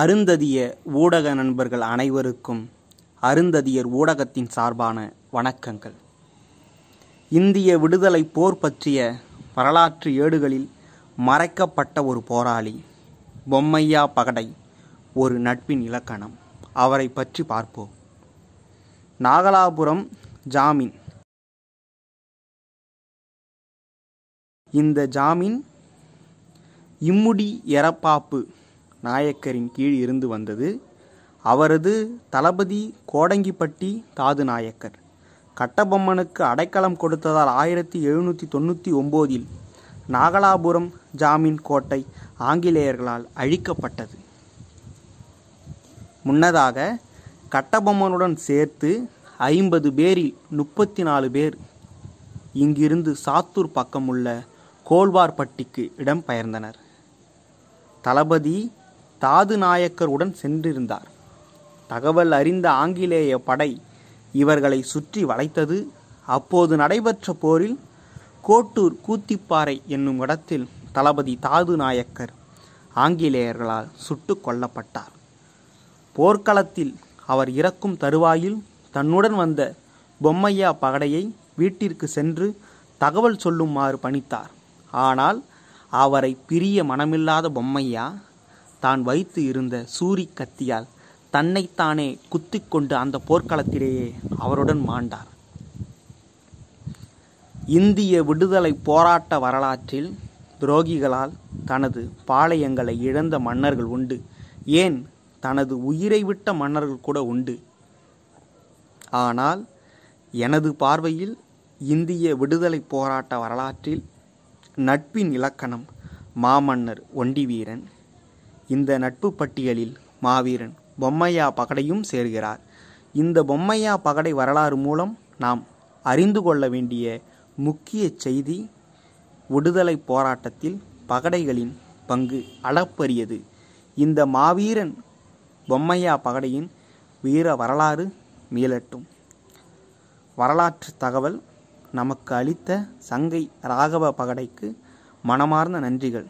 அருந்ததிய ஊடக நண்பர்கள் அனைவருக்கும் அருந்ததியர் ஊடகத்தின் சார்பான வணக்கங்கள் இந்திய விடுதலை போர் பற்றிய வரலாற்று ஏடுகளில் மறைக்கப்பட்ட ஒரு போராளி பொம்மையா பகடை ஒரு நட்பின் இலக்கணம் அவரை பற்றி பார்ப்போம் நாகலாபுரம் ஜாமீன் இந்த ஜாமீன் இம்முடி எறப்பாப்பு நாயக்கரின் கீழ் இருந்து வந்தது அவரது தளபதி கோடங்கிப்பட்டி தாது நாயக்கர் கட்டபொம்மனுக்கு அடைக்கலம் கொடுத்ததால் ஆயிரத்தி எழுநூற்றி தொண்ணூற்றி ஒம்போதில் நாகலாபுரம் ஜாமீன் கோட்டை ஆங்கிலேயர்களால் அழிக்கப்பட்டது முன்னதாக கட்டபொம்மனுடன் சேர்த்து ஐம்பது பேரில் முப்பத்தி நாலு பேர் இங்கிருந்து சாத்தூர் பக்கம் உள்ள கோல்வார்பட்டிக்கு இடம் பெயர்ந்தனர் தளபதி தாது நாயக்கருடன் சென்றிருந்தார் தகவல் அறிந்த ஆங்கிலேய படை இவர்களை சுற்றி வளைத்தது அப்போது நடைபெற்ற போரில் கோட்டூர் கூத்திப்பாறை என்னும் இடத்தில் தளபதி தாது நாயக்கர் ஆங்கிலேயர்களால் சுட்டு கொல்லப்பட்டார் போர்க்களத்தில் அவர் இறக்கும் தருவாயில் தன்னுடன் வந்த பொம்மையா பகடையை வீட்டிற்கு சென்று தகவல் சொல்லுமாறு பணித்தார் ஆனால் அவரை பிரிய மனமில்லாத பொம்மையா தான் வைத்து இருந்த சூரி கத்தியால் தன்னைத்தானே குத்தி கொண்டு அந்த போர்க்களத்திலேயே அவருடன் மாண்டார் இந்திய விடுதலை போராட்ட வரலாற்றில் துரோகிகளால் தனது பாளையங்களை இழந்த மன்னர்கள் உண்டு ஏன் தனது உயிரை விட்ட மன்னர்கள் கூட உண்டு ஆனால் எனது பார்வையில் இந்திய விடுதலை போராட்ட வரலாற்றில் நட்பின் இலக்கணம் மாமன்னர் ஒண்டிவீரன் இந்த நட்பு பட்டியலில் மாவீரன் பொம்மையா பகடையும் சேர்கிறார் இந்த பொம்மையா பகடை வரலாறு மூலம் நாம் அறிந்து கொள்ள வேண்டிய முக்கிய செய்தி விடுதலை போராட்டத்தில் பகடைகளின் பங்கு அளப்பரியது இந்த மாவீரன் பொம்மையா பகடையின் வீர வரலாறு மீளட்டும் வரலாற்று தகவல் நமக்கு அளித்த சங்கை ராகவ பகடைக்கு மனமார்ந்த நன்றிகள்